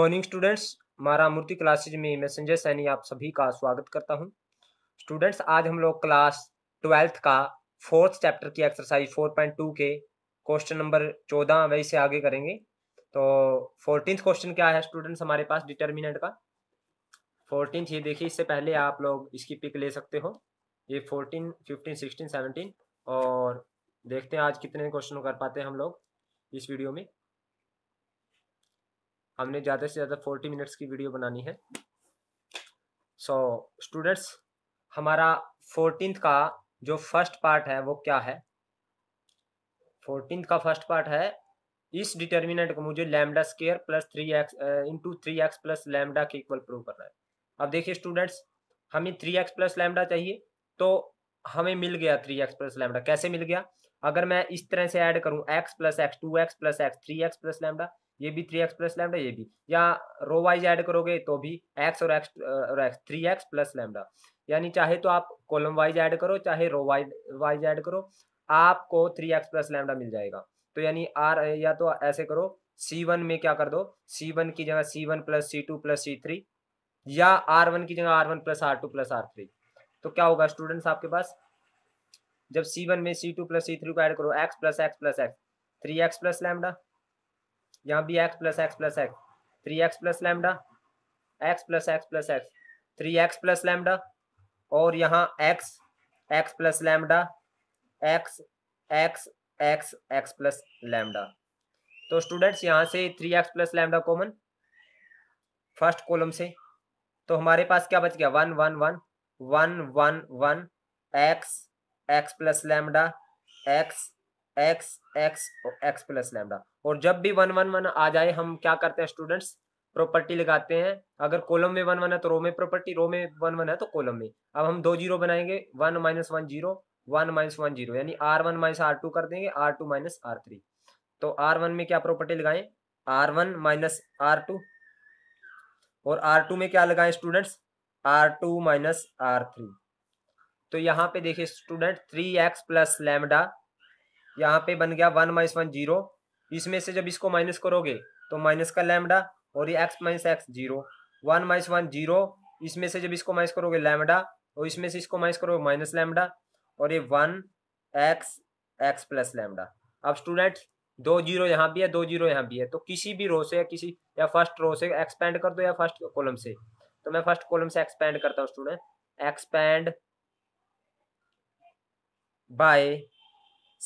morning students मारा मूर्ति classes में मैं संजय सैनी आप सभी का स्वागत करता हूं स्टूडेंट्स आज हम लोग क्लास ट्वेल्थ का फोर्थ चैप्टर की एक्सरसाइज फोर पॉइंट टू के क्वेश्चन नंबर चौदह वही से आगे करेंगे तो फोर्टीन क्वेश्चन क्या है स्टूडेंट्स हमारे पास डिटर्मिनेंट का फोर्टीन ये देखिए इससे पहले आप लोग इसकी पिक ले सकते हो ये फोर्टीन फिफ्टीन सिक्सटीन सेवनटीन और देखते हैं आज कितने क्वेश्चन कर पाते हैं हम लोग इस वीडियो में हमने ज़्यादा से ज़्यादा फोर्टी मिनट्स की वीडियो बनानी है सो so, स्टूडेंट्स हमारा फोर्टीन का जो फर्स्ट पार्ट है वो क्या है फोर्टीन का फर्स्ट पार्ट है इस डिटर्मिनेंट को मुझे lambda square plus three x into three x plus lambda के इक्वल प्रूव करना है अब देखिए स्टूडेंट्स हमें थ्री एक्स प्लस लैमडा चाहिए तो हमें मिल गया थ्री एक्स प्लस लैमडा कैसे मिल गया अगर मैं इस तरह से ऐड करूं x plus x two x plus x three x plus lambda ये भी थ्री एक्स प्लस लैमडा ये भी या रो वाइज ऐड करोगे तो भी एक्स और एक्स और x three x plus lambda यानी चाहे तो आप कॉलम वाइज ऐड करो चाहे रो वाइज वाइज ऐड करो आपको थ्री एक्स प्लस लैमडा मिल जाएगा तो यानी आर या तो ऐसे करो सी वन में क्या कर दो सी वन की जगह C one plus C two plus C three या आर वन की जगह R one plus R two plus R three तो क्या होगा स्टूडेंट्स आपके पास जब सी वन में C two plus C three को ऐड करो x plus x plus x three x plus lambda यहाँ भी x plus x plus x three x plus lambda x plus x plus x three x plus lambda और यहाँ x x plus lambda x x x x plus lambda तो students यहाँ से three x plus lambda common first column से तो हमारे पास क्या बच गया one one one one one one x x plus lambda x x x x plus lambda और जब भी वन वन वन आ जाए हम क्या करते हैं स्टूडेंट्स प्रॉपर्टी लगाते हैं अगर कॉलम में वन वन है तो रो में प्रॉपर्टी रो में वन वन है तो कॉलम में अब हम दो जीरो बनाएंगे one minus one zero one minus one zero यानी R one minus R two कर देंगे R two minus R three तो आर वन में क्या प्रॉपर्टी लगाएं R one minus R two और आर टू में क्या लगाएं students R two minus R three तो यहाँ पे देखिए student three x plus lambda यहाँ पे बन गया वन माइनस वन जीरो इसमें से जब इसको माइनस करोगे तो माइनस का लैमडा और ये x minus x zero one minus one zero इसमें से जब इसको माइनस करोगे लैमडा और इसमें से इसको माइनस करोगे माइनस लैमडा और ये one x x plus lambda अब स्टूडेंट दो जीरो यहाँ भी है दो जीरो यहाँ भी है तो किसी भी रो से या किसी या फर्स्ट रो से एक्सपेंड कर दो या फर्स्ट कॉलम से तो मैं फर्स्ट कॉलम से एक्सपेंड करता हूँ student expand by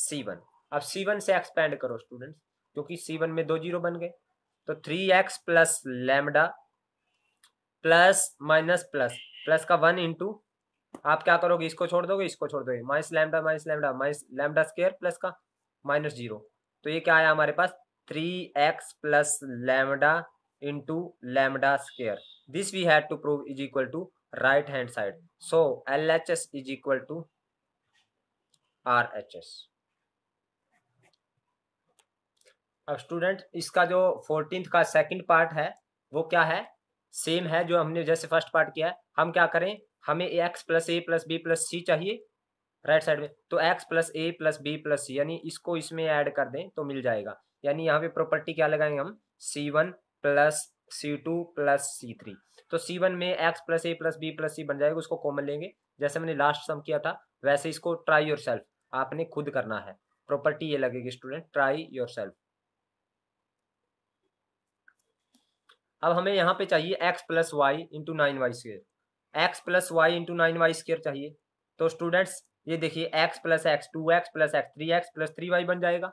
C one अब सी वन से एक्सपेंड करो स्टूडेंट क्योंकि सी वन में दो जीरो बन गए तो three x plus lambda plus minus plus plus का वन इंटू आप क्या करोगे इसको छोड़ दोगे इसको छोड़ दोगे minus lambda minus lambda minus lambda square plus का माइनस जीरो तो ये क्या आया हमारे पास three x plus lambda into lambda square this we had to prove is equal to right hand side so L H S is equal to R H S अब student इसका जो fourteen का सेकंड पार्ट है वो क्या है same है जो हमने जैसे फर्स्ट पार्ट किया है हम क्या करें हमें x plus a plus B plus c चाहिए राइट साइड में तो x plus a plus B plus c यानी इसको इसमें ऐड कर दें तो मिल जाएगा यानी यहाँ पे प्रॉपर्टी क्या लगाएंगे हम C one plus C two plus C three तो सी वन में x plus a plus B plus सी बन जाएगा उसको कॉमन लेंगे जैसे मैंने लास्ट सम किया था वैसे इसको ट्राई योर सेल्फ आपने खुद करना है प्रॉपर्टी ये लगेगी स्टूडेंट ट्राई योर सेल्फ अब हमें यहाँ पे चाहिए x plus y into nine y square x plus y into nine y square चाहिए तो स्टूडेंट्स ये देखिए x plus x two x plus x three x plus three y बन जाएगा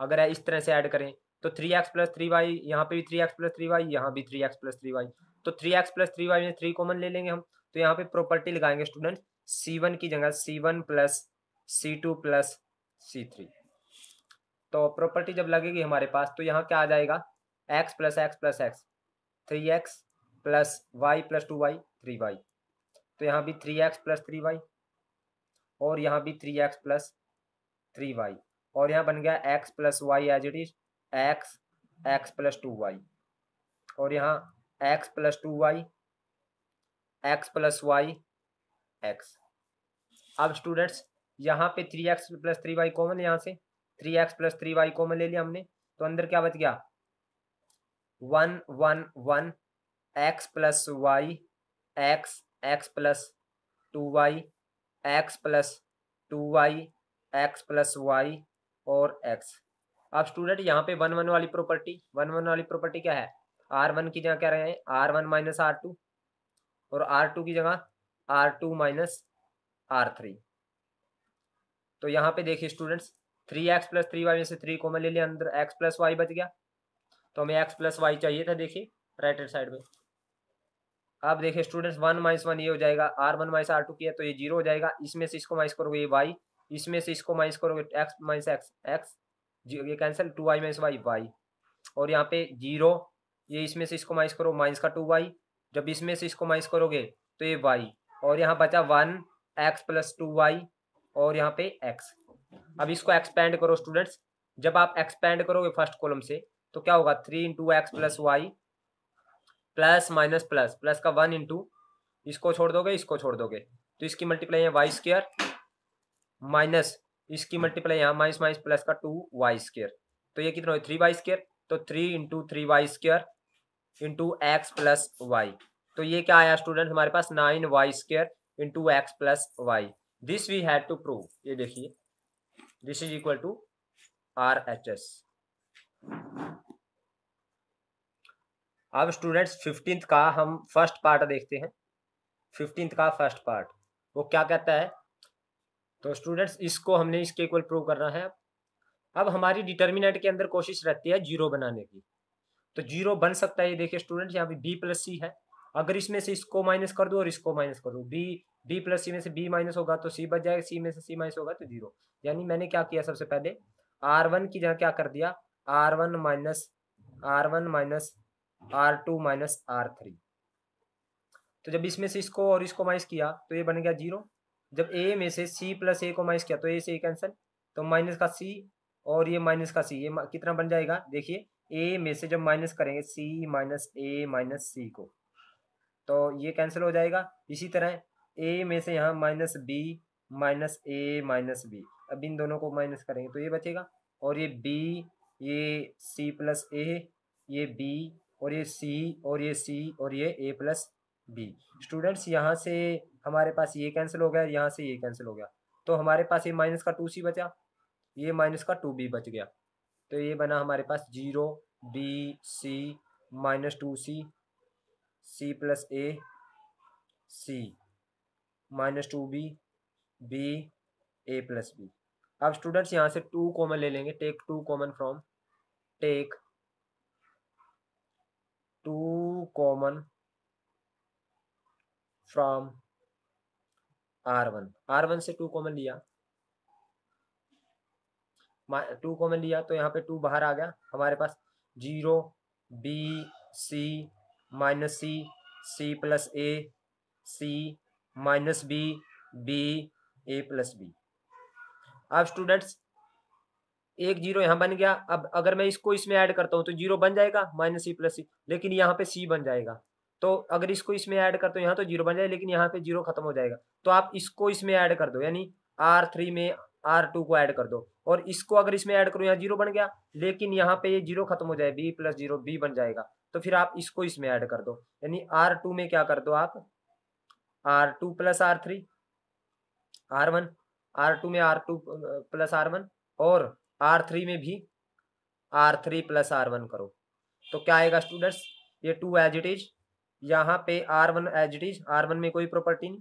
अगर इस तरह से ऐड करें तो three x plus three y यहाँ पे भी three x plus three y यहाँ भी three x plus three y तो three x plus three y में थ्री कॉमन ले लेंगे हम तो यहाँ पे प्रॉपर्टी लगाएंगे स्टूडेंट सी वन की जगह C one plus C two plus C three तो प्रॉपर्टी जब लगेगी हमारे पास तो यहाँ क्या आ जाएगा x plus x plus x three x plus Y plus two y three y तो यहाँ भी three x plus three y और यहाँ भी three x plus three y और यहाँ बन गया x plus y as it is x x plus two y और यहाँ x plus two y x plus y x अब स्टूडेंट्स यहाँ पे three x plus three y common यहाँ से three x plus three y common ले लिया हमने तो अंदर क्या बच गया one one one x plus y x x plus two y x plus two y x plus y और एक्स अब स्टूडेंट यहाँ पे वन वन वाली प्रॉपर्टी वन वन वाली प्रॉपर्टी क्या है आर वन की जगह क्या रहे हैं R one minus R two और आर टू की जगह R two minus R three तो यहाँ पे देखिए students three x plus three y में से थ्री कॉमन ले लिया अंदर एक्स प्लस वाई बच गया तो हमें एक्स प्लस वाई चाहिए था देखिए राइट हैंड साइड में अब देखिए स्टूडेंट्स वन माइनस वन ये हो जाएगा R one minus R two किया तो ये जीरो हो जाएगा इसमें से इसको माइनस करोगे ये वाई इसमें से इसको माइनस करोगे एक्स माइनस एक्स एक्स ये cancel two y minus y y और यहाँ पे जीरो ये इसमें से इसको माइनस करो माइनस का टू वाई जब इसमें से इसको माइनस करोगे तो ये वाई और यहाँ बचा one x plus two y और यहाँ पे एक्स अब इसको एक्सपेंड करो स्टूडेंट्स जब आप एक्सपेंड करोगे फर्स्ट कॉलम से तो क्या होगा three into x plus Y plus minus plus plus का वन इंटू इसको छोड़ दोगे इसको छोड़ दोगे तो इसकी मल्टीप्लाई है वाई स्केयर माइनस इसकी मल्टीप्लाई यहाँ माइनस माइनस प्लस का टू वाई स्केयर तो ये कितना थ्री वाई स्केयर तो three into three y square into x plus y तो ये क्या आया स्टूडेंट हमारे पास nine y square into x plus y this we had to prove ये देखिए this is equal to R H S अब स्टूडेंट्स फिफ्टींथ का हम फर्स्ट पार्ट देखते हैं फिफ्टींथ का फर्स्ट पार्ट वो क्या कहता है तो स्टूडेंट्स इसको हमने इसके इक्वल प्रूव करना है अब हमारी डिटर्मिनेंट के अंदर कोशिश रहती है जीरो बनाने की तो जीरो बन सकता है ये देखिए स्टूडेंट्स यहाँ पे बी प्लस सी है अगर इसमें से इसको माइनस कर दो और इसको माइनस कर दो बी बी प्लस सी में से बी माइनस होगा तो सी बच जाएगा सी में से सी माइनस होगा तो जीरो यानी मैंने क्या किया सबसे पहले आर वन की जगह क्या कर दिया R one minus R one minus R two minus R three तो जब इसमें से इसको और इसको माइनस किया तो ये बन गया जीरो जब ए में से सी प्लस ए को माइनस किया तो ए से ए कैंसिल तो माइनस का सी और ये माइनस का सी ये कितना बन जाएगा देखिए ए में से जब माइनस करेंगे सी माइनस ए माइनस सी को तो ये कैंसिल हो जाएगा इसी तरह ए में से यहाँ माइनस बी माइनस ए माइनस बी अब इन दोनों को माइनस करेंगे तो ये बचेगा और ये बी ये सी प्लस ए ये बी और ये सी और ये सी और ये ए प्लस बी स्टूडेंट्स यहाँ से हमारे पास ये कैंसिल हो गया यहाँ से ये कैंसिल हो गया तो हमारे पास ये माइनस का टू सी बचा ये माइनस का टू बी बच गया तो ये बना हमारे पास zero b C minus two C c plus A C minus two b b a plus b अब स्टूडेंट्स यहाँ से टू कॉमन ले लेंगे take two common from take two common from R1 R1 से टू कॉमन लिया two common लिया तो यहाँ पे टू बाहर आ गया हमारे पास zero b C minus c c plus A C minus b b a plus b अब स्टूडेंट्स एक जीरो यहाँ बन गया अब अगर मैं इसको इसमें ऐड करता हूँ तो जीरो बन जाएगा माइनस सी प्लस सी लेकिन यहाँ पे सी बन जाएगा तो अगर इसको इसमें ऐड करते हो यहाँ तो जीरो बन जाएगा लेकिन यहाँ पे जीरो खत्म हो जाएगा तो आप इसको इसमें ऐड कर दो यानी आर थ्री में आर टू को ऐड कर दो और इसको अगर इसमें ऐड करो यहाँ जीरो बन गया लेकिन यहाँ पे ये जीरो खत्म हो जाए बी प्लस जीरो बी बन जाएगा तो फिर आप इसको इसमें ऐड कर दो यानी आर टू में क्या कर दो आप R two plus R three R one R two में R two plus R one और आर थ्री में भी R three plus R one करो तो क्या आएगा स्टूडेंट्स ये टू एज इट इज यहाँ पे R one as it is R one में कोई प्रॉपर्टी नहीं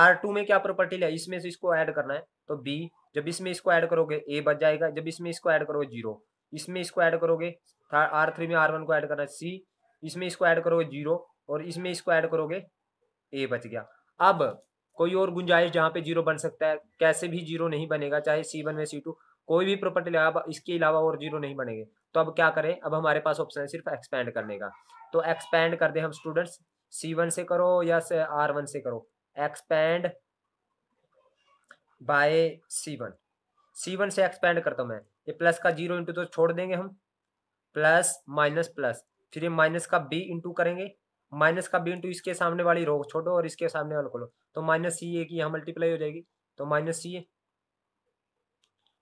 आर टू में क्या प्रॉपर्टी लिया इसमें से इसको ऐड करना है तो बी जब इसमें इसको ऐड करोगे ए बच जाएगा जब इसमें इसको ऐड करोगे जीरो इसमें इसको ऐड करोगे आर थ्री में आर वन को ऐड करना है सी इसमें इसको ऐड करोगे जीरो और इसमें इसको ऐड करोगे ए बच गया अब कोई और गुंजाइश जहां पे जीरो बन सकता है कैसे भी जीरो नहीं बनेगा चाहे सी वन में सी टू कोई भी प्रॉपर्टी लगा इसके अलावा और जीरो नहीं बनेंगे तो अब क्या करें अब हमारे पास ऑप्शन है सिर्फ एक्सपेंड करने का तो एक्सपेंड कर दे हम स्टूडेंट्स सी वन से करो या आर वन से करो expand by C one C one से एक्सपेंड करता हूं मैं ये प्लस का जीरो इंटू तो छोड़ देंगे हम प्लस माइनस प्लस फिर ये माइनस का बी इंटू करेंगे माइनस का बी इंटू इसके सामने वाली रो छोड़ो और इसके सामने वाले खोलो तो माइनस सी ए की यहाँ मल्टीप्लाई हो जाएगी तो माइनस सी ए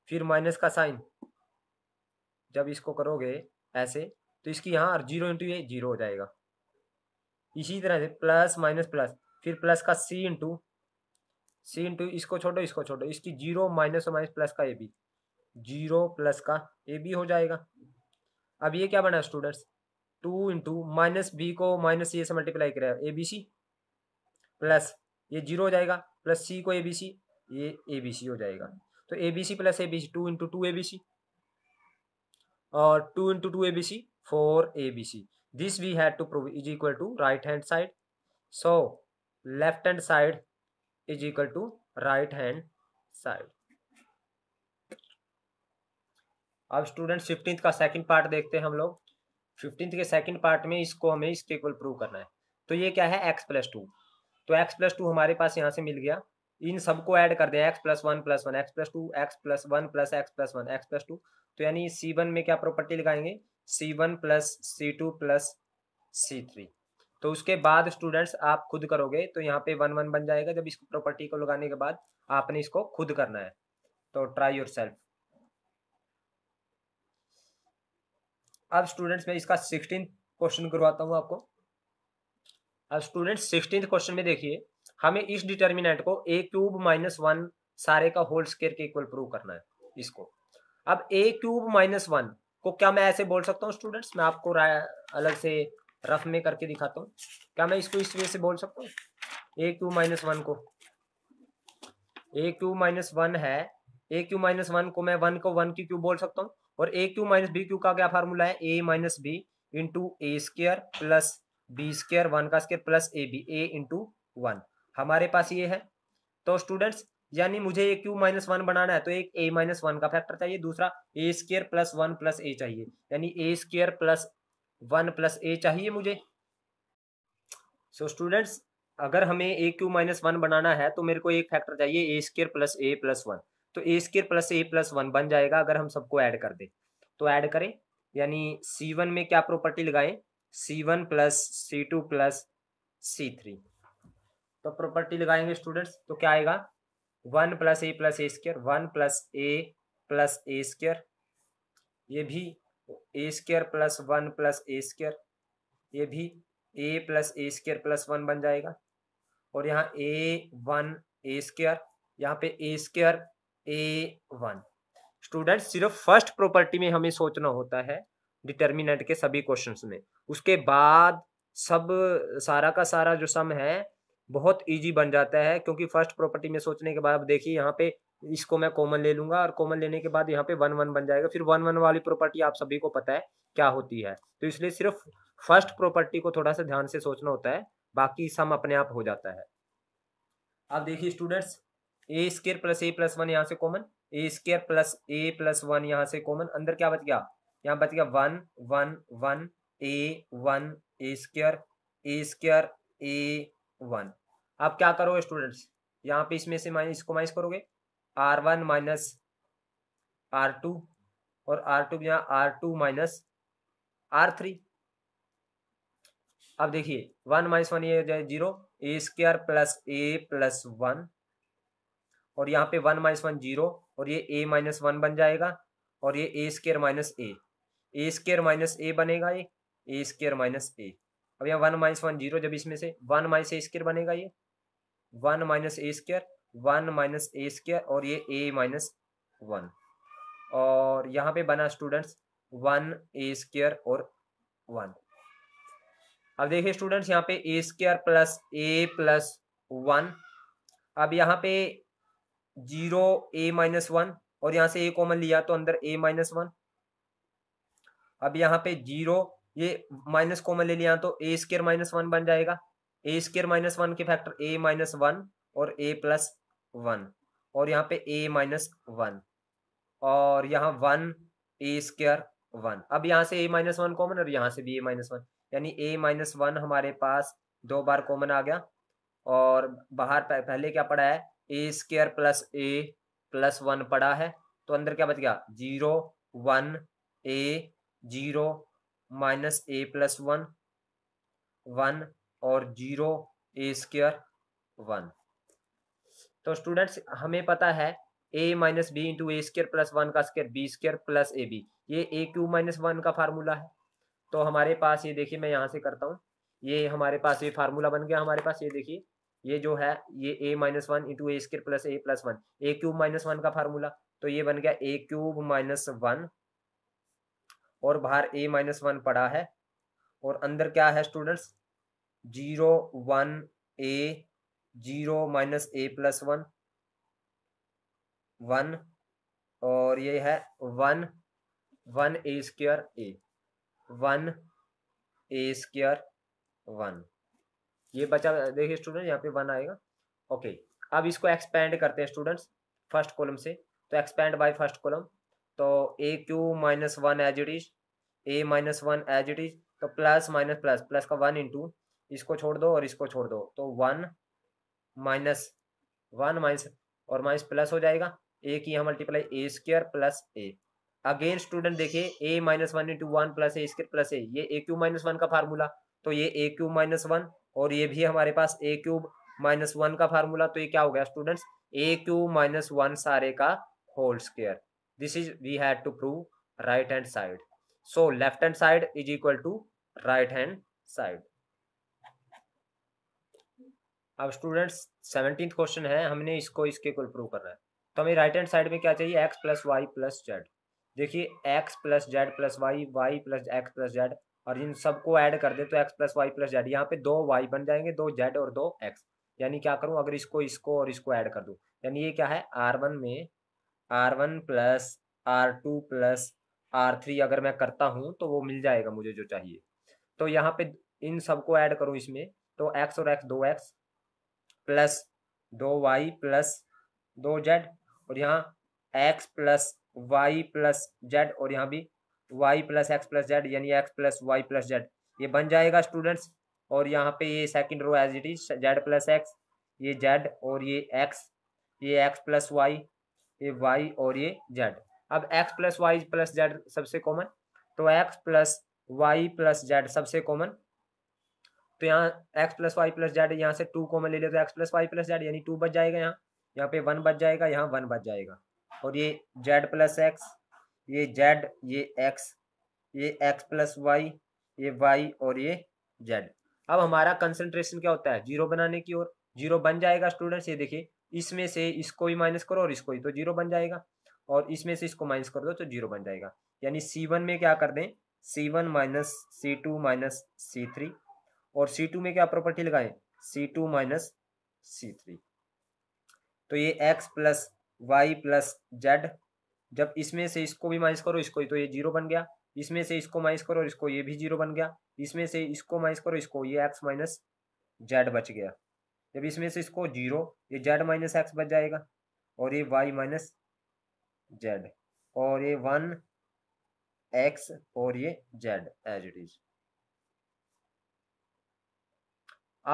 फिर माइनस का साइन जब इसको करोगे ऐसे तो इसकी यहाँ जीरो इंटू ये जीरो हो जाएगा इसी तरह से प्लस माइनस प्लस फिर प्लस का सी इंटू सी इंटू इसको छोड़ो इसको छोड़ो इसकी जीरो माइनस और माइनस प्लस का ए बी जीरो प्लस का ए बी हो जाएगा अब ये क्या बना students two into minus b को माइनस ए से मल्टीप्लाई कराया ए बी सी प्लस ये जीरो हो जाएगा प्लस सी को ए बी सी ये ए बी सी हो जाएगा तो a B C plus a B c two into two A B c और two into two A B c four a B c this we had to prove is equal to right hand side so left hand side is equal to right hand side अब student fifteenth का second part देखते हैं हम लोग fifteenth के second part में इसको हमें इसके इक्वल प्रूव करना है तो ये क्या है एक्स प्लस टू तो एक्स प्लस टू हमारे पास यहाँ से मिल गया इन सबको ऐड कर दिया x plus one plus one x plus two x plus one plus x plus one x plus two तो यानी सी वन में क्या प्रॉपर्टी लगाएंगे C one plus C two plus C three तो उसके बाद स्टूडेंट्स आप खुद करोगे तो यहाँ पे वन वन बन जाएगा जब इस प्रॉपर्टी को लगाने के बाद आपने इसको खुद करना है तो ट्राई योर सेल्फ अब स्टूडेंट्स मैं इसका सिक्सटीन क्वेश्चन करवाता हूँ आपको अब स्टूडेंट्स सिक्सटीन क्वेश्चन में देखिए हमें इस डिटर्मिनेंट को ए क्यूब माइनस वन सारे का होल स्केयर के इक्वल प्रूव करना है इसको अब ए क्यूब माइनस वन को क्या मैं ऐसे बोल सकता हूँ स्टूडेंट्स मैं आपको अलग से रफ में करके दिखाता हूँ क्या मैं इसको इस वे से बोल सकता हूँ ए क्यूब माइनस वन को ए क्यू माइनस वन है ए क्यू माइनस वन को मैं वन को वन की क्यूब बोल सकता हूँ और a cube minus b cube का क्या फार्मूला है a minus b into a square plus b square one का square plus a b a into one हमारे पास ये है तो स्टूडेंट्स यानी मुझे ये क्यू माइनस वन बनाना है तो एक ए माइनस वन का फैक्टर चाहिए दूसरा a square plus one plus a चाहिए यानी a square plus one plus a चाहिए मुझे सो so, स्टूडेंट्स अगर हमें ए क्यू माइनस वन बनाना है तो मेरे को एक फैक्टर चाहिए a square plus a plus one तो a square plus a plus one बन जाएगा अगर हम सबको ऐड कर दें तो ऐड करें यानी सी वन में क्या प्रॉपर्टी लगाएं C one plus C two plus C three तो प्रॉपर्टी लगाएंगे स्टूडेंट्स तो क्या आएगा one plus a plus a square one plus a plus a square ये भी a square plus one plus a square ये भी a plus a square plus one बन जाएगा और यहाँ ए वन ए स्क्र यहाँ पे a square a one student सिर्फ फर्स्ट प्रॉपर्टी में हमें सोचना होता है डिटर्मिनेंट के सभी क्वेश्चन में उसके बाद सब सारा का सारा जो सम है बहुत इजी बन जाता है क्योंकि फर्स्ट प्रॉपर्टी में सोचने के बाद देखिए यहाँ पे इसको मैं कॉमन ले लूंगा और कॉमन लेने के बाद यहाँ पे वन वन बन जाएगा फिर वन वन वाली प्रॉपर्टी आप सभी को पता है क्या होती है तो इसलिए सिर्फ फर्स्ट प्रॉपर्टी को थोड़ा सा ध्यान से सोचना होता है बाकी सम अपने आप हो जाता है आप देखिए students a square plus a plus one यहाँ से common a square plus a plus one यहाँ से कॉमन अंदर क्या बच गया यहाँ बच गया one one one a one a square a square a one अब क्या करो स्टूडेंट्स यहाँ पे इसमें से माइनस इसको माइनस करोगे R one minus R two और आर टू यहाँ R two minus R three अब देखिए वन माइनस वन ये zero a square plus a plus one और यहाँ पे वन माइनस वन जीरो और ये ए माइनस वन बन जाएगा और ये a square minus A a square minus a बनेगा ये ए स्केयर माइनस ए अब यहाँ वन माइनस वन जीरो जब इसमें से वन माइनस ए स्क्र बनेगा ये वन माइनस ए स्क्र वन माइनस ए स्क्र और ये ए माइनस वन और यहाँ पे बना स्टूडेंट्स वन ए स्क्र और वन अब देखिए स्टूडेंट्स यहाँ पे a square plus a plus one अब यहाँ पे जीरो ए माइनस वन और यहाँ से ए कॉमन लिया तो अंदर ए माइनस वन अब यहाँ पे जीरो ये माइनस कॉमन ले लिया तो ए स्केयर माइनस वन बन जाएगा ए स्केयर माइनस वन के फैक्टर ए माइनस वन और ए प्लस वन और यहाँ पे ए माइनस वन और यहाँ वन ए स्केयर वन अब यहाँ से ए माइनस वन कॉमन और यहाँ से भी ए माइनस वन यानी ए माइनस वन हमारे पास दो बार कॉमन आ गया और बाहर पहले क्या पड़ा है a square plus a plus one पड़ा है तो अंदर क्या बच गया zero one a zero minus a plus one one और जीरो ए स्क्र वन तो स्टूडेंट्स हमें पता है a minus b into a square plus one का square B square plus a b ये ए क्यू माइनस वन का formula है तो हमारे पास ये देखिए मैं यहाँ से करता हूँ ये हमारे पास ये फार्मूला बन गया हमारे पास ये देखिए ये जो है ये a minus one into a square plus a plus one a cube minus one का फार्मूला तो ये बन गया ए क्यूब माइनस वन और बाहर ए माइनस वन पड़ा है और अंदर क्या है students zero one a zero minus a plus one one और ये है one one a square a one a square one ये बचा देखिए स्टूडेंट यहाँ पे वन आएगा ओके अब इसको एक्सपेंड करते हैं स्टूडेंट्स फर्स्ट कॉलम से तो एक्सपेंड बाय फर्स्ट कॉलम तो a cube minus one as it is a minus one as it is तो प्लस माइनस प्लस प्लस का वन इंटू इसको छोड़ दो और इसको छोड़ दो तो वन माइनस वन माइनस और माइनस प्लस हो जाएगा ए की यहाँ multiply a square plus a again student देखिए a minus one into one plus a square plus ए ये ए क्यू माइनस वन का फार्मूला तो ये ए क्यूब माइनस वन और ये भी हमारे पास ए क्यूब माइनस वन का फार्मूला तो ये क्या हो गया students a cube minus one सारे का whole square this is we had to prove right hand side so left hand side is equal to right hand side अब students seventeen question है हमने इसको इसके इक्वल प्रूव करना है तो हमें राइट हैंड साइड में क्या चाहिए x plus Y plus z देखिए x plus z plus y y plus x plus z और इन सबको ऐड कर दे तो x plus Y plus z यहाँ पे दो y बन जाएंगे दो z और दो x यानी क्या करूँ अगर इसको इसको और इसको ऐड कर दूँ यानी ये क्या है आर में R one plus R two plus R three अगर मैं करता हूँ तो वो मिल जाएगा मुझे जो चाहिए तो यहाँ पे इन सबको ऐड करूँ इसमें तो एक्स और एक्स दो एक्स प्लस दो वाई प्लस दो जेड और यहाँ x plus Y plus z और यहाँ भी y plus x plus z यानी x plus Y plus z ये बन जाएगा स्टूडेंट्स और यहाँ पे ये second row as it is z plus x ये जेड और ये एक्स ये एक्स प्लस वाई ये वाई और ये जेड अब x plus Y plus z सबसे कॉमन तो x plus Y plus z सबसे कॉमन तो यहाँ x plus Y plus z यहाँ से टू कॉमन ले लिया तो x plus Y plus z यानी टू बच जाएगा यहाँ यहाँ पे वन बच जाएगा यहाँ वन बच जाएगा और ये जेड प्लस एक्स ये जेड ये एक्स ये एक्स प्लस वाई ये वाई और ये जेड अब हमारा कंसंट्रेशन क्या होता है जीरो बनाने की ओर जीरो बन जाएगा स्टूडेंट्स ये देखिए इसमें से इसको भी माइनस करो और इसको ही तो जीरो बन जाएगा और इसमें से इसको माइनस कर दो तो जीरो बन जाएगा यानी सी वन में क्या कर दें C one minus C two minus C three और सी टू में क्या प्रॉपर्टी लगाएं C two minus C three तो ये x plus Y plus z जब इसमें से इसको भी माइनस करो इसको ही तो ये जीरो बन गया इसमें से इसको माइनस करो इसको ये भी जीरो बन गया इसमें से इसको माइनस करो इसको ये एक्स माइनस जेड बच गया जब इसमें से इसको जीरो ये जेड माइनस एक्स बच जाएगा और ये वाई माइनस जेड और ये वन एक्स और ये जेड एज इट इज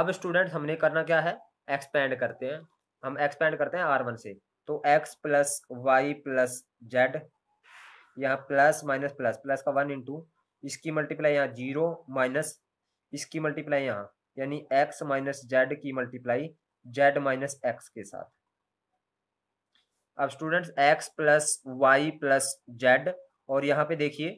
अब स्टूडेंट हमने करना क्या है एक्सपेंड करते हैं हम एक्सपेंड करते हैं आर वन से तो x plus Y plus z यहाँ प्लस माइनस प्लस प्लस का वन इंटू इसकी मल्टीप्लाई यहाँ जीरो माइनस इसकी मल्टीप्लाई यहाँ यानी x माइनस जेड की मल्टीप्लाई जेड माइनस एक्स के साथ अब students x plus Y plus z और यहाँ पे देखिए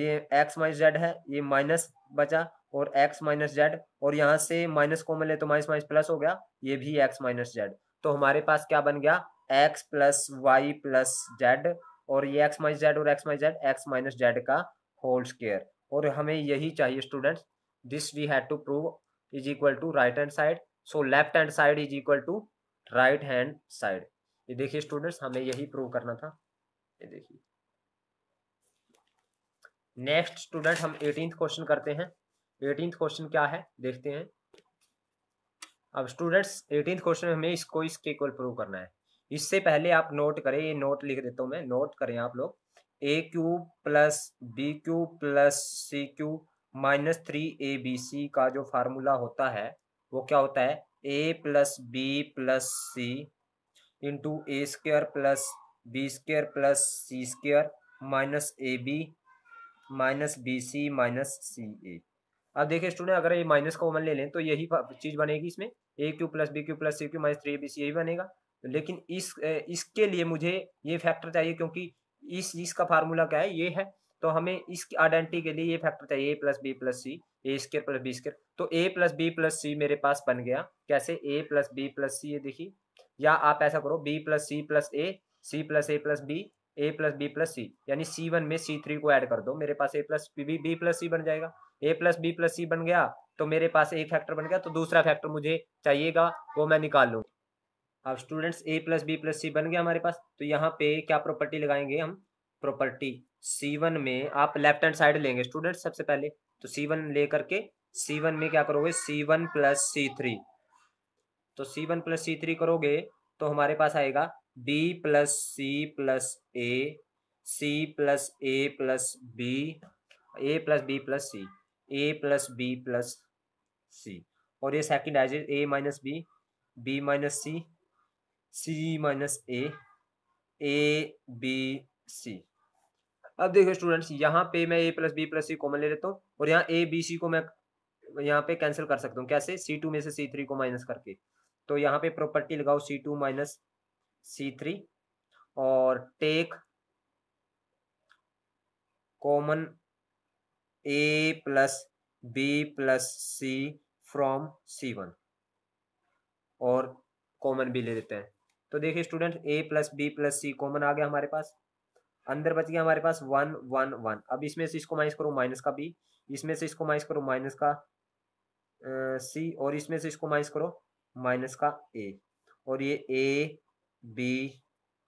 ये x माइनस जेड है ये माइनस बचा और x माइनस जेड और यहाँ से माइनस को मिले तो माइनस माइनस प्लस हो गया ये भी x माइनस जेड तो हमारे पास क्या बन गया x plus Y plus z और ये x माइनस जेड और x minus z x minus z का होल स्केयर और हमें यही चाहिए students this we had to prove is equal to right hand side so left hand side is equal to right hand side ये देखिए students हमें यही prove करना था ये देखिए नेक्स्ट स्टूडेंट हम एटीन क्वेश्चन करते हैं एटीन क्वेश्चन क्या है देखते हैं अब स्टूडेंट्स एटीन क्वेश्चन हमें इसको इसके इक्वल प्रूव करना है इससे पहले आप नोट करें ये नोट लिख देता हूं मैं नोट करें आप लोग a cube plus b cube plus c cube minus three a B c का जो फार्मूला होता है वो क्या होता है a plus B plus c into a square plus b square plus c square minus a B minus b C minus c a अब देखिए स्टूडेंट अगर ये माइनस ओमन ले लें तो यही चीज़ बनेगी इसमें a cube plus b cube plus c cube minus three a B c यही बनेगा लेकिन इस इसके लिए मुझे ये फैक्टर चाहिए क्योंकि इस इसका फार्मूला क्या है ये है तो हमें इस आइडेंटिटी के लिए ये फैक्टर चाहिए a plus B plus C a square plus b square तो a plus B plus c मेरे पास बन गया कैसे a plus B plus c ये देखिए या आप ऐसा करो b plus C plus A C plus a plus b a plus B plus c यानी सी वन में सी थ्री को ऐड कर दो मेरे पास a plus B B plus सी बन जाएगा ए प्लस बी प्लस सी बन गया तो मेरे पास एक फैक्टर बन गया तो दूसरा फैक्टर मुझे चाहिएगा वो मैं निकाल लूँ अब students a plus B plus सी बन गया हमारे पास तो यहाँ पे क्या प्रॉपर्टी लगाएंगे हम प्रॉपर्टी सी वन में आप लेफ्ट हैंड साइड लेंगे स्टूडेंट सबसे पहले तो सी वन ले करके सी वन में क्या करोगे C one plus C three तो C one plus C three करोगे तो हमारे पास आएगा b plus C plus A C plus a plus b a plus B plus C A plus B plus सी और ये सेकंड आ जाए a minus b b minus c C minus A a B c अब देखो students यहाँ पे मैं a plus B plus C common ले लेता हूँ और यहाँ ए बी सी को मैं यहाँ पे कैंसिल कर सकता हूँ कैसे सी टू में से सी थ्री को माइनस करके तो यहाँ पे प्रॉपर्टी लगाओ C two minus C three और take common a plus B plus c from C one और कॉमन भी ले लेते हैं तो देखिए student a plus B plus C common आ गया हमारे पास अंदर बच गया हमारे पास वन वन वन अब इसमें से इसको माइनस करो माइनस का बी इसमें से इसको माइनस करो माइनस का सी और इसमें से इसको माइनस करो माइनस का ए और ये ए बी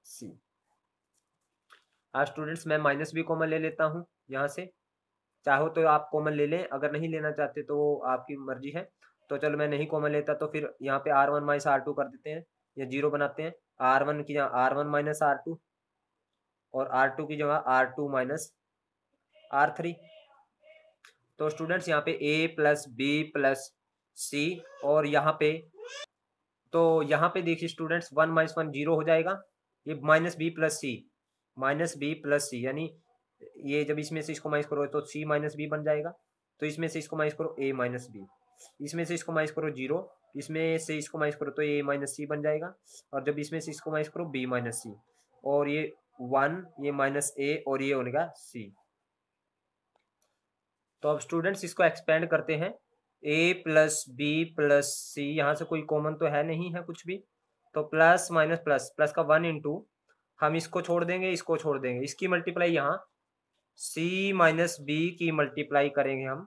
सी आज स्टूडेंट्स मैं माइनस भी कॉमन ले लेता हूं यहां से चाहो तो आप कॉमन ले लें अगर नहीं लेना चाहते तो आपकी मर्जी है तो चलो मैं नहीं कॉमन लेता तो फिर यहाँ पे R one minus R two कर देते हैं या जीरो बनाते हैं आर वन की R one minus R two और आर टू की जगह R two minus R three तो स्टूडेंट्स यहाँ पे ए प्लस बी प्लस सी और यहाँ पे तो यहाँ पे देखिए students one minus one zero हो जाएगा ये minus B plus c minus B plus c यानी ये जब इसमें से इसको माइनस करो तो सी माइनस बी बन जाएगा तो इसमें से इसको माइनस करो ए माइनस बी इसमें से इसको माइनस करो जीरो इसमें से इसको माइनस करो तो ए माइनस सी बन जाएगा और जब इसमें से इसको माइनस करो बी माइनस सी और ये वन ये माइनस ए और ये ओमेगा सी तो अब स्टूडेंट्स इसको एक्सपेंड करते हैं a plus B plus c यहाँ से कोई कॉमन तो है नहीं है कुछ भी तो प्लस माइनस प्लस प्लस का वन इंटू हम इसको छोड़ देंगे इसको छोड़ देंगे इसकी मल्टीप्लाई यहाँ सी माइनस बी की मल्टीप्लाई करेंगे हम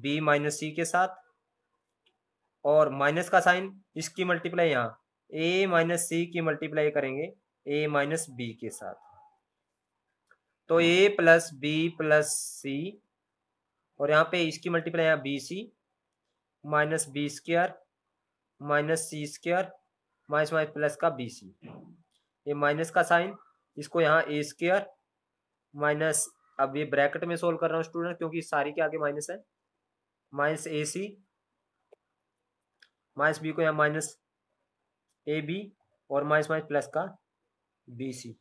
बी माइनस सी के साथ और माइनस का साइन इसकी मल्टीप्लाई यहाँ ए माइनस सी की मल्टीप्लाई करेंगे ए माइनस बी के साथ तो ए प्लस बी प्लस सी और यहाँ पे इसकी मल्टीप्लाई यहाँ बी सी माइनस बी स्क्र माइनस सी स्क्र माइनस माइनस प्लस का बी सी ये माइनस का साइन इसको यहाँ ए स्क्र माइनस अब ये ब्रैकेट में सोल्व कर रहा हूँ स्टूडेंट क्योंकि सारी के आगे माइनस है माइनस ए सी माइनस बी को यहाँ माइनस ए बी और माइनस माइनस प्लस का बी सी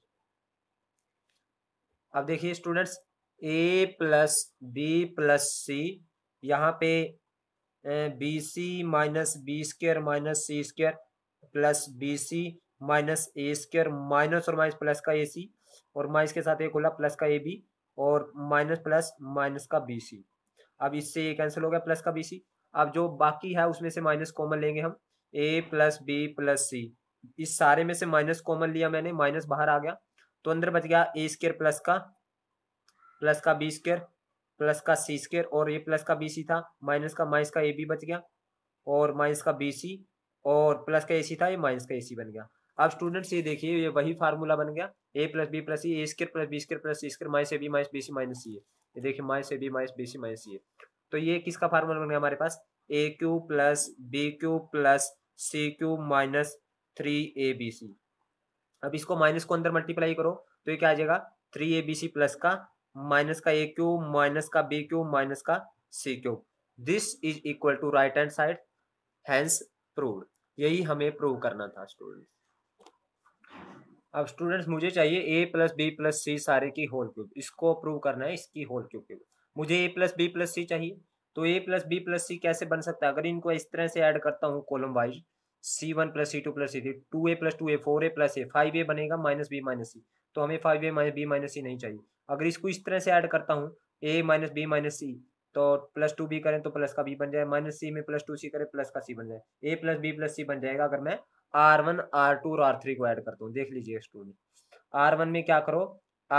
अब देखिए students a plus B plus c यहाँ पे B C minus B square minus सी square plus B C minus ए स्क्र माइनस और माइनस प्लस का ए सी और माइनस के साथ एक खुला प्लस का ए बी और माइनस प्लस माइनस का बी सी अब इससे ये कैंसिल हो गया प्लस का बी सी अब जो बाकी है उसमें से माइनस कॉमन लेंगे हम a plus B plus c इस सारे में से माइनस कॉमन लिया मैंने माइनस बाहर आ गया तो अंदर बच गया ए स्केयर प्लस का प्लस का बी स्केयर प्लस का सी स्केयर और ये प्लस का बी सी था माइनस का माइनस का ए बी बच गया और माइनस का बी सी और प्लस का ए सी था ये माइनस का ए सी बन गया अब स्टूडेंट्स ये देखिए ये वही फार्मूला बन गया a plus B plus C a square plus b square plus c square minus a B minus b C minus c ये देखिए minus a B minus b C minus c तो ये किसका फार्मूला बन गया हमारे पास a cube plus b cube plus c cube minus three a B c अब इसको माइनस को अंदर मल्टीप्लाई करो तो ये क्या आ जाएगा three a B C plus का माइनस का ए क्यूब माइनस का बी क्यूब माइनस का c cube this is equal to right hand side hence prove यही हमें प्रूव करना था स्टूडेंट अब स्टूडेंट्स मुझे चाहिए a plus B plus c सारे की होल क्यूब इसको प्रूव करना है इसकी होल क्यूब क्यूब मुझे a plus B plus c चाहिए तो a plus B plus c कैसे बन सकता है अगर इनको इस तरह से ऐड करता हूँ column wise C one plus C two plus C three two A plus two a four a plus a five a बनेगा माइनस बी माइनस सी तो हमें five a minus b minus c नहीं चाहिए अगर इसको इस तरह से ऐड करता हूँ a minus b minus c तो प्लस टू बी करें तो प्लस का बी बन जाए माइनस सी में प्लस टू सी करें प्लस का सी बन जाए ए प्लस बी प्लस सी बन जाएगा अगर मैं आर वन आर टू और आर थ्री को ऐड करता हूँ देख लीजिए स्टूडेंट आर वन में क्या करो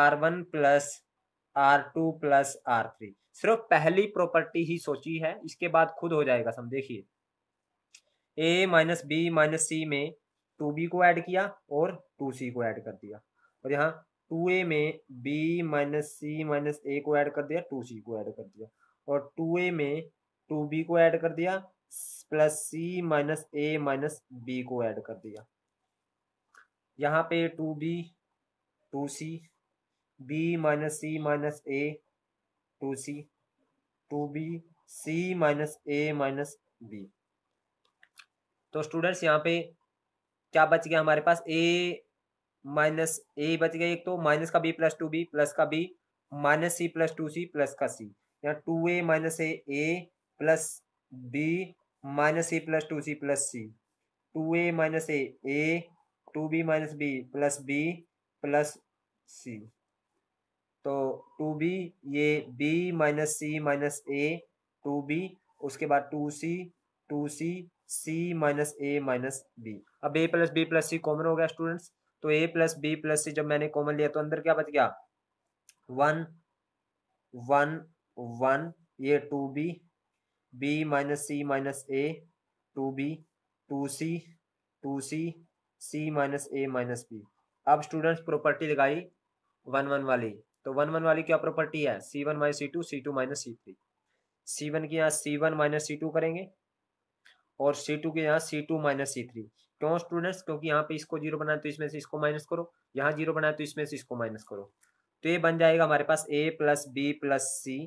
R one plus R two plus R three सिर्फ पहली प्रॉपर्टी ही सोची है इसके बाद खुद हो जाएगा सम देखिए a minus b minus c में टू बी को ऐड किया और टू सी को ऐड कर दिया और यहाँ टू ए में b minus C minus a को ऐड कर दिया टू सी को ऐड कर दिया और टू ए में टू बी को ऐड कर दिया प्लस सी माइनस ए माइनस बी को ऐड कर दिया यहाँ पे two b two c b minus सी माइनस ए टू सी टू बी सी माइनस ए माइनस बी तो स्टूडेंट्स यहाँ पे क्या बच गया हमारे पास ए माइनस ए बच गया एक तो माइनस का B plus two B plus का B minus C plus two C plus का सी यहाँ two A minus A A plus B minus C plus two C plus C two A minus A A two B minus B plus B plus C तो two B ये B minus सी minus ए two B उसके बाद two सी two सी सी minus ए minus B अब ए plus B plus सी common हो गया students तो a plus B plus c जब मैंने कॉमन लिया तो अंदर क्या बच गया वन वन वन ये टू बी बी माइनस सी माइनस ए टू बी टू सी टू सी सी माइनस ए माइनस बी अब स्टूडेंट्स प्रॉपर्टी लगाई वन वन वाली तो वन वन वाली क्या प्रॉपर्टी है C one minus C two सी two minus C three C one की यहाँ C one minus C two करेंगे और सी टू के यहाँ C two minus C three क्यों स्टूडेंट्स क्योंकि यहाँ पे इसको जीरो बनाए तो इसमें से इसको माइनस करो यहाँ जीरो बनाए तो इसमें से इसको माइनस करो तो ये बन जाएगा हमारे पास a plus B plus c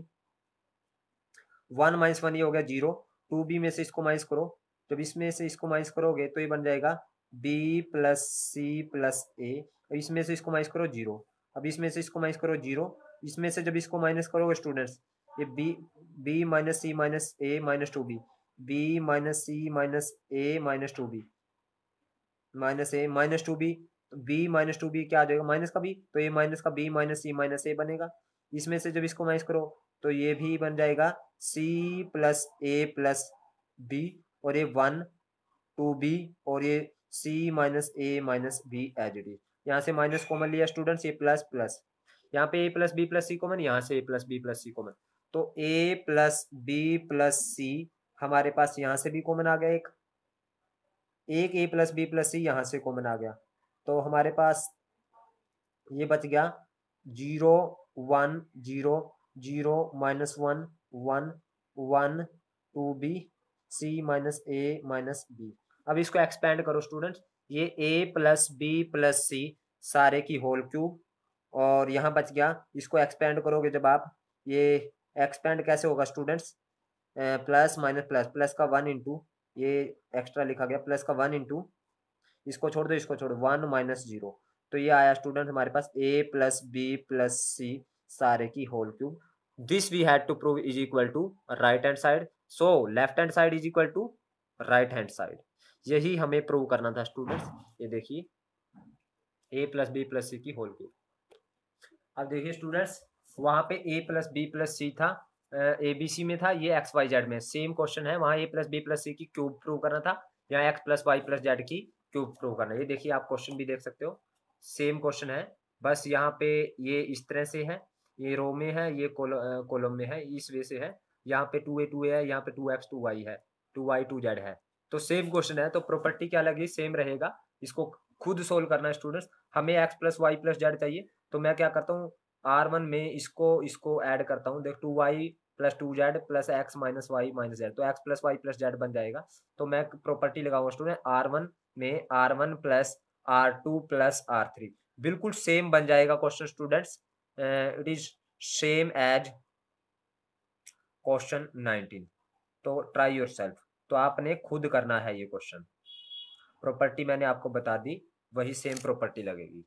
one minus one ये हो गया जीरो टू बी में से इसको माइनस करो जब इसमें से इसको माइनस करोगे तो ये बन जाएगा b plus C plus a और इसमें से इसको माइनस करो जीरो अब इसमें से इसको माइनस करो जीरो इसमें से जब इसको माइनस करोगे स्टूडेंट्स ये बी बी माइनस सी माइनस ए minus two b b minus सी माइनस ए माइनस टू बी माइनस ए minus two b b minus two b क्या आ जाएगा माइनस का बी तो ए माइनस का B minus C minus a बनेगा इसमें से जब इसको माइनस करो तो ये भी बन जाएगा c plus a plus b और ये वन टू बी और ये सी माइनस ए माइनस बी एच डी यहाँ से माइनस कॉमन लिया स्टूडेंट्स ए प्लस प्लस यहाँ पे a plus B plus C common यहाँ से a plus B plus C common तो a plus B plus c हमारे पास यहाँ से भी कॉमन आ गया एक एक a plus B plus c यहाँ से कॉमन आ गया तो हमारे पास ये बच गया zero one zero zero minus one one one two b सी माइनस ए माइनस बी अब इसको एक्सपेंड करो स्टूडेंट ये ए प्लस बी प्लस सी सारे की होल क्यूब और यहाँ बच गया इसको एक्सपेंड करोगे जब आप ये एक्सपेंड कैसे होगा students plus minus plus plus का वन इंटू ये एक्स्ट्रा लिखा गया प्लस का वन इंटू इसको छोड़ दो इसको छोड़ वन माइनस जीरो तो ये आया स्टूडेंट हमारे पास a plus B plus c सारे की whole cube this we had to prove is equal to right hand side so left hand side is equal to right hand side यही हमें prove करना था स्टूडेंट्स ये देखिए a plus B plus c की whole cube अब देखिए students वहां पे a plus B plus c था ए बी सी में था ये एक्स वाई जेड में सेम क्वेश्चन है वहाँ a plus B plus c की क्यूब प्रूव करना था यहाँ x plus Y plus z की क्यूब प्रूव करना ये देखिए आप क्वेश्चन भी देख सकते हो सेम क्वेश्चन है बस यहाँ पे ये इस तरह से है ये रो में है ये कॉलम में है इस वे से है यहाँ पे टू ए टू ए है यहाँ पे टू एक्स टू वाई है टू वाई टू जेड है तो सेम क्वेश्चन है तो प्रॉपर्टी क्या लगी सेम रहेगा इसको खुद सोल्व करना है स्टूडेंट्स हमें x plus Y plus z चाहिए तो मैं क्या करता हूँ आर वन में इसको इसको ऐड करता हूँ देख two Y plus two Z plus X minus Y minus Z तो x plus Y plus Z बन जाएगा तो मैं प्रॉपर्टी लगाऊंगा स्टूडेंट आर वन में R one plus R two plus R three बिल्कुल सेम बन जाएगा question students it is same as question nineteen तो ट्राई योर सेल्फ तो आपने खुद करना है ये क्वेश्चन प्रॉपर्टी मैंने आपको बता दी वही सेम प्रॉपर्टी लगेगी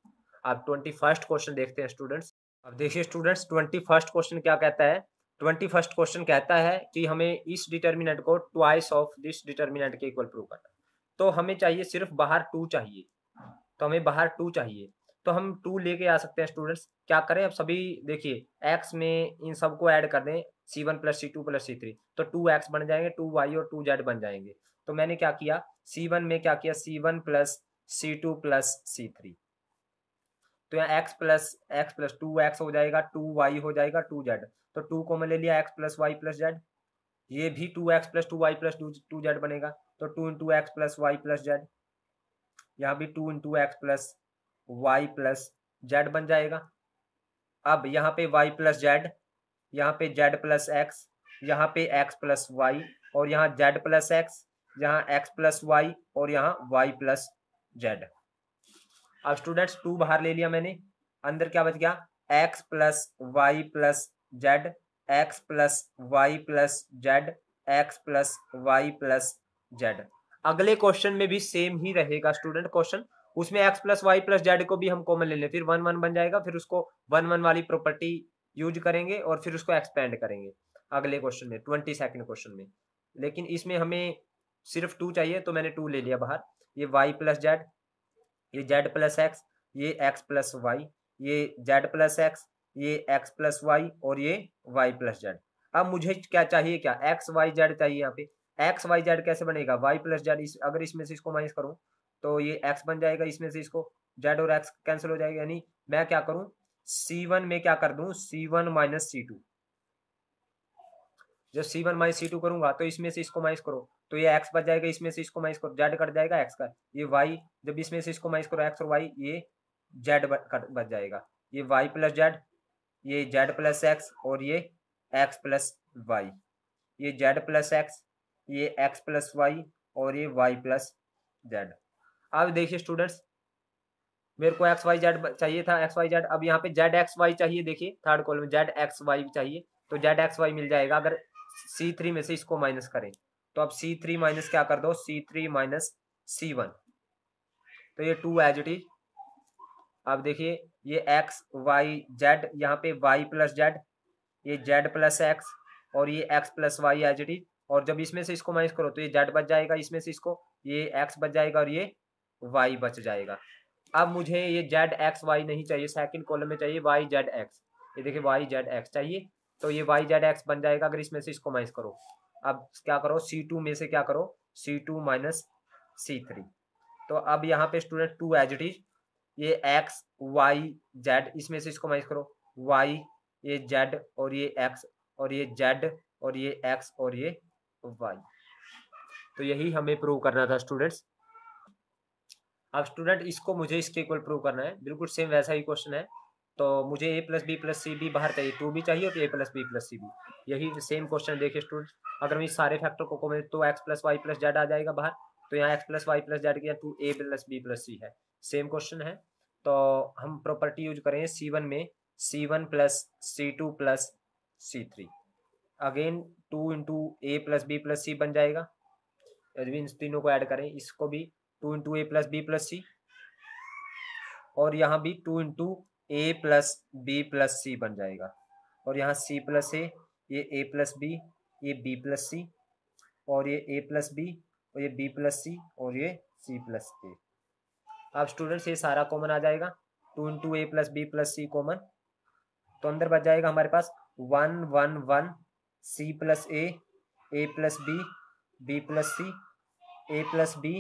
आप ट्वेंटी फर्स्ट क्वेश्चन देखते हैं स्टूडेंट्स अब देखिए स्टूडेंट्स ट्वेंटी फर्स्ट क्वेश्चन क्या कहता है ट्वेंटी फर्स्ट क्वेश्चन कहता है कि हमें इस डिटर्मिनेंट को ट्वाइस ऑफ दिस डिटर्मिनेंट के इक्वल प्रूव करना तो हमें चाहिए सिर्फ बाहर टू चाहिए तो हमें बाहर टू चाहिए तो हम टू लेके आ सकते हैं स्टूडेंट्स क्या करें अब सभी देखिए एक्स में इन सबको ऐड कर दें C one plus C two plus C three तो टू एक्स बन जाएंगे टू वाई और टू जेड बन जाएंगे तो मैंने क्या किया सी वन में क्या किया C one plus C two plus C three तो यहाँ x plus x plus two x हो जाएगा टू वाई हो जाएगा टू जेड तो टू को मैं ले लिया x plus Y plus z ये भी two x plus two Y plus two two z बनेगा तो two into x plus Y plus z यहाँ भी two into x plus Y plus Z बन जाएगा अब यहाँ पे वाई प्लस जेड यहाँ पे जेड प्लस एक्स यहाँ पे एक्स प्लस वाई और यहाँ जेड प्लस एक्स यहाँ एक्स प्लस वाई और यहाँ वाई प्लस जेड अब स्टूडेंट्स टू बाहर ले लिया मैंने अंदर क्या बच गया x plus Y plus z x plus Y plus z x plus Y plus z अगले क्वेश्चन में भी सेम ही रहेगा स्टूडेंट क्वेश्चन उसमें x plus Y plus z को भी हम कॉमन ले लें फिर वन वन बन जाएगा फिर उसको वन वन वाली प्रॉपर्टी यूज करेंगे और फिर उसको एक्सपेंड करेंगे अगले क्वेश्चन में ट्वेंटी सेकेंड क्वेश्चन में लेकिन इसमें हमें सिर्फ टू चाहिए तो मैंने टू ले लिया बाहर ये वाई प्लस जेड ये जेड प्लस एक्स ये एक्स प्लस वाई ये जेड प्लस एक्स ये एक्स प्लस वाई और ये वाई प्लस जेड अब मुझे क्या चाहिए क्या एक्स वाई जेड चाहिए यहाँ पे एक्स वाई जेड कैसे बनेगा वाई प्लस जेड इस अगर इसमें से इसको माइनस करूँ तो ये एक्स बन जाएगा इसमें से इसको जेड और एक्स कैंसिल हो जाएगा यानी मैं क्या करूँ सी वन में क्या कर दूँ C one minus C two जब C one minus C two करूंगा तो इसमें से इसको माइनस करो तो ये एक्स बच जाएगा इसमें से इसको माइनस करो जेड कट जाएगा एक्स का ये वाई जब इसमें से इसको माइनस करो एक्स और वाई ये जेड बच जाएगा ये वाई प्लस जेड ये जेड प्लस एक्स और ये एक्स प्लस वाई ये जेड प्लस एक्स ये एक्स प्लस वाई और ये वाई प्लस जेड अब देखिए स्टूडेंट्स मेरे को एक्स वाई जेड चाहिए था एक्स वाई जेड अब यहाँ पे जेड एक्स वाई चाहिए देखिए थर्ड कॉलम में जेड एक्स वाई चाहिए तो जेड एक्स वाई मिल जाएगा अगर सी थ्री में से इसको माइनस करें तो अब सी थ्री माइनस क्या कर दो C three minus C one तो ये टू एज इट इज अब देखिए ये एक्स वाई जेड यहाँ पे वाई प्लस जेड ये जेड प्लस एक्स और ये एक्स प्लस वाई एच डी और जब इसमें से इसको माइनस करो तो ये जेड बच जाएगा इसमें से इसको ये एक्स बच जाएगा और ये वाई बच जाएगा अब मुझे ये जेड एक्स वाई नहीं चाहिए सेकंड कॉलम में चाहिए वाई जेड एक्स ये देखिए वाई जेड एक्स चाहिए तो ये वाई जेड एक्स बन जाएगा अगर इसमें से इसको माइनस करो अब क्या करो सी टू में से क्या करो C two minus C three तो अब यहाँ पे स्टूडेंट टू एच डी ये एक्स वाई जेड इसमें से इसको माइनस करो वाई ये जेड और ये एक्स और ये जेड और ये एक्स और ये वाई तो यही हमें प्रूव करना था स्टूडेंट्स अब स्टूडेंट इसको मुझे इसके इक्वल प्रूव करना है बिल्कुल सेम वैसा ही क्वेश्चन है तो मुझे a plus B plus c भी बाहर चाहिए टू भी चाहिए और a plus B plus c भी यही सेम क्वेश्चन देखिए स्टूडेंट अगर मैं इस सारे फैक्टर को, को तो x plus Y plus z आ जाएगा बाहर तो यहाँ x plus Y plus z के टू ए प्लस बी प्लस सी है सेम क्वेश्चन है तो हम प्रॉपर्टी यूज करेंगे सी वन में C one plus C two plus C three again two into A plus B plus सी बन जाएगा यदि इन तीनों को ऐड करें इसको भी two into A plus B plus सी और यहाँ भी two into A plus B plus सी बन जाएगा और यहाँ सी प्लस ए ये ए प्लस बी ये बी प्लस सी और ये ए प्लस बी और ये बी प्लस सी और ये सी प्लस ए अब स्टूडेंट्स ये सारा कॉमन आ जाएगा two in two A plus B plus C common तो अंदर बच जाएगा हमारे पास one one one C plus A A plus B B plus C A plus B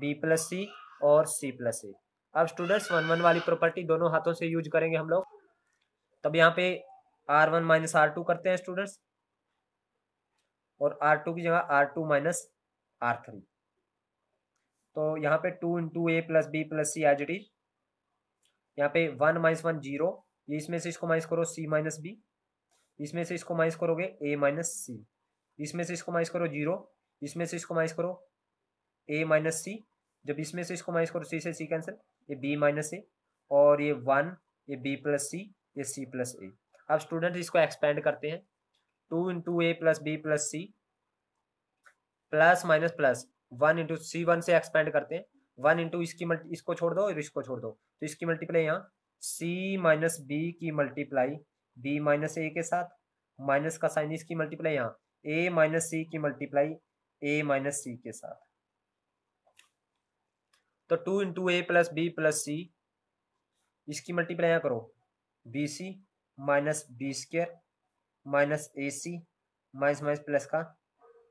B plus सी और सी प्लस ए अब स्टूडेंट्स वन वन वाली property दोनों हाथों से यूज करेंगे हम लोग तब यहाँ पे R one minus R two करते हैं स्टूडेंट्स और आर टू की जगह R two minus R three तो यहाँ पे two into A plus B plus C as it is यहाँ पे वन माइनस वन जीरो इसमें से इसको माइनस करो सी माइनस बी इसमें से इसको माइनस करोगे ए माइनस सी इसमें से इसको माइनस करो जीरो इसमें से इसको माइनस करो ए माइनस सी जब इसमें से इसको माइनस करो सी से सी कैंसिल ये बी माइनस ए और ये वन ये बी प्लस सी ये सी प्लस ए अब स्टूडेंट इसको एक्सपेंड करते हैं two into A plus B plus C plus minus plus one into C one से एक्सपेंड करते हैं वन इंटू इसकी इसको छोड़ दो और इसको छोड़ दो तो इसकी मल्टीप्लाई यहाँ सी माइनस बी की मल्टीप्लाई बी माइनस ए के साथ माइनस का साइन इसकी मल्टीप्लाई यहाँ ए माइनस सी की मल्टीप्लाई ए माइनस सी के साथ तो two into A plus B plus C इसकी मल्टीप्लाई यहाँ करो बी सी माइनस बी स्क्र माइनस ए सी माइनस माइनस प्लस का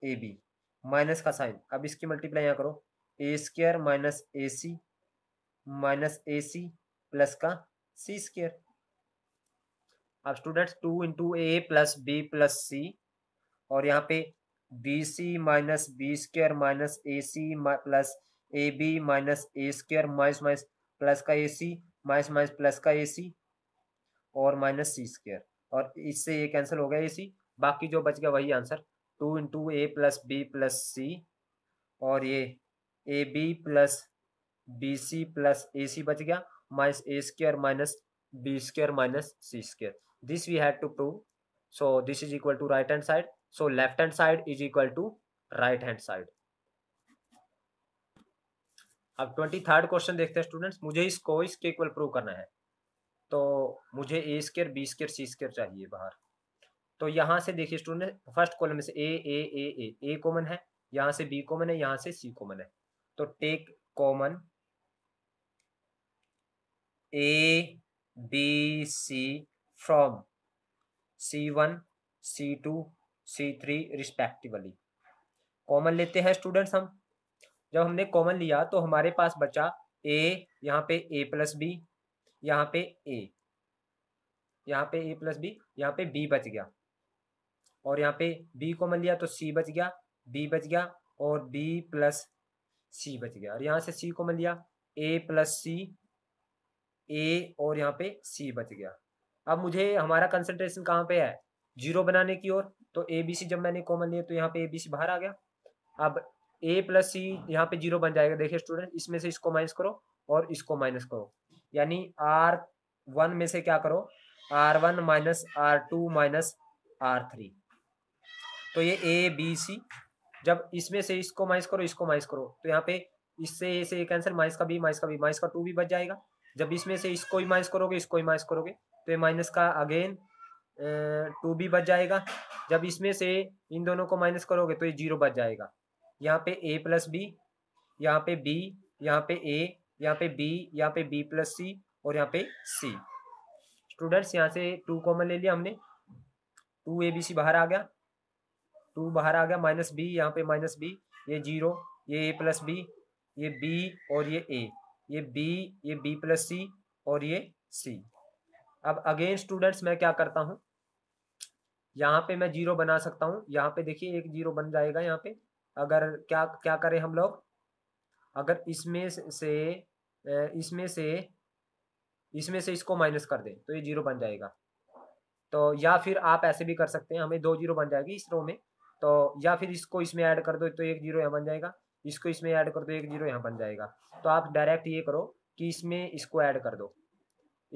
ए बी माइनस का साइन अब इसकी मल्टीप्लाई यहाँ करो A square minus A C minus A C plus का सी स्क्र अब students two into A plus B plus सी और यहाँ पे B C minus B square minus A C plus a B minus A square minus minus plus का ए सी minus minus plus का ए सी और minus सी square और इससे ये कैंसिल हो गया ए सी बाकी जो बच गया वही answer two into A plus B plus सी और ये A B plus B C plus A C बच गया minus A square minus B square minus C square this we had to prove so this is equal to right hand side so left hand side is equal to right hand side अब twenty third question देखते हैं students मुझे इसको इसके equal prove करना है तो मुझे A square B square C square चाहिए बाहर तो यहाँ से देखिए स्टूडेंट फर्स्ट कॉलम में से ए ए ए ए ए कॉमन है यहाँ से बी कॉमन है यहाँ से सी कॉमन है तो take common A B C from C one C two C three respectively common लेते हैं स्टूडेंट्स हम जब हमने कॉमन लिया तो हमारे पास बचा ए यहाँ पे ए प्लस बी यहाँ पे ए यहाँ पे ए प्लस बी यहाँ पे बी बच गया और यहाँ पे बी कॉमन लिया तो सी बच गया बी बच गया और बी प्लस सी बच गया और यहाँ से सी कॉमन लिया ए प्लस सी ए और यहाँ पे सी बच गया अब मुझे हमारा कंसंट्रेशन कहाँ पे है जीरो बनाने की ओर तो ए बी सी जब मैंने कॉमन लिया तो यहाँ पे ए बी सी बाहर आ गया अब ए प्लस सी यहाँ पे जीरो बन जाएगा देखिए स्टूडेंट इसमें से इसको माइनस करो और इसको माइनस करो यानी आर वन में से क्या करो R one minus R two minus R three तो ये ए बी सी जब इसमें से इसको माइस करो इसको माइस करो तो यहाँ पे इससे ए से एक आंसर माइस का बी माइस का बी माइस का टू भी बच जाएगा जब इसमें से इसको ही माइस करोगे इसको ही माइस करोगे तो ये माइनस का अगेन टू भी बच जाएगा जब इसमें से इन दोनों को माइनस करोगे तो ये जीरो बच जाएगा यहाँ पे ए प्लस बी यहाँ पे बी यहाँ पे ए यहाँ पे बी यहाँ पे बी प्लस सी और यहाँ पे सी स्टूडेंट्स यहाँ से टू कॉमन ले लिया हमने टू ए बी सी बाहर आ गया टू बाहर आ गया माइनस बी यहाँ पे माइनस बी ये जीरो ये ए प्लस बी ये बी और ये ए ये बी ये बी प्लस सी और ये सी अब अगेन स्टूडेंट्स मैं क्या करता हूँ यहाँ पे मैं जीरो बना सकता हूँ यहाँ पे देखिए एक जीरो बन जाएगा यहाँ पे अगर क्या क्या करें हम लोग अगर इसमें से इसमें से इसमें से इसको माइनस कर दें तो ये जीरो बन जाएगा तो या फिर आप ऐसे भी कर सकते हैं हमें दो जीरो बन जाएगी इस रो में तो या फिर इसको इसमें ऐड कर दो तो एक जीरो यहाँ बन जाएगा इसको इसमें ऐड कर दो एक जीरो यहाँ बन जाएगा तो आप डायरेक्ट ये करो कि इसमें इसको ऐड कर दो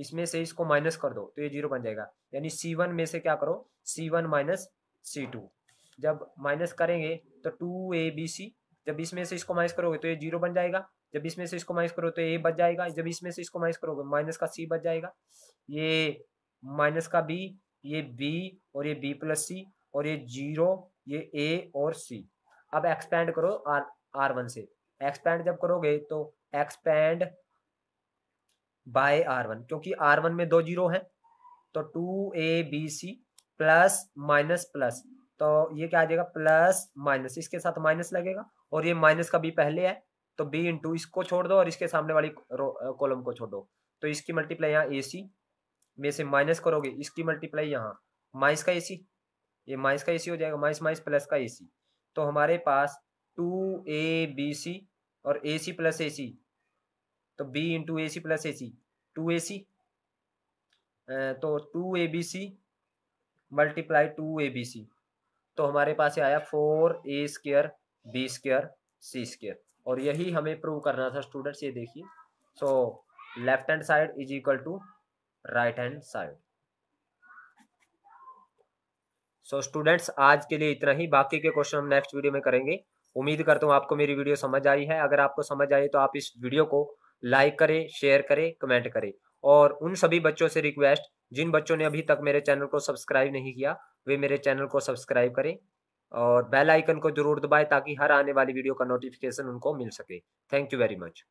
इसमें से इसको माइनस कर दो तो ये जीरो बन जाएगा यानी सी वन में से क्या करो C one minus C two जब माइनस करेंगे तो टू ए बी सी जब इसमें से इसको माइनस करोगे तो ये जीरो बन जाएगा जब इसमें से इसको माइनस करो तो ए बच जाएगा जब इसमें से इसको माइनस करोगे माइनस का सी बच जाएगा ये माइनस का बी ये बी और ये बी प्लस सी और ये जीरो ये ए और सी अब एक्सपैंड करो आर आर वन से एक्सपेंड जब करोगे तो एक्सपेंड बाय आर वन क्योंकि आर वन में दो जीरो है तो two A B C plus minus plus तो ये क्या आ जाएगा प्लस माइनस इसके साथ माइनस लगेगा और ये माइनस का बी पहले है तो बी इंटू इसको छोड़ दो और इसके सामने वाली कॉलम को छोड़ दो तो इसकी मल्टीप्लाई यहाँ ए सी में से माइनस करोगे इसकी मल्टीप्लाई यहाँ माइनस का ए सी ये माइस का ए सी हो जाएगा माइस माइस प्लस का ए सी तो हमारे पास टू ए बी सी और ए सी प्लस ए सी तो B into A C plus A C two A C तो two A B C multiply two A B C तो हमारे पास आया four A square B square C square और यही हमें प्रूव करना था स्टूडेंट्स ये देखिए so left hand side is equal to right hand side so so, students आज के लिए इतना ही बाकी के क्वेश्चन हम नेक्स्ट वीडियो में करेंगे उम्मीद करता हूँ आपको मेरी वीडियो समझ आई है अगर आपको समझ आई तो आप इस वीडियो को लाइक करें शेयर करें कमेंट करें और उन सभी बच्चों से रिक्वेस्ट जिन बच्चों ने अभी तक मेरे चैनल को सब्सक्राइब नहीं किया वे मेरे चैनल को सब्सक्राइब करें और बेल आइकन को जरूर दबाएं ताकि हर आने वाली वीडियो का नोटिफिकेशन उनको मिल सके थैंक यू वेरी मच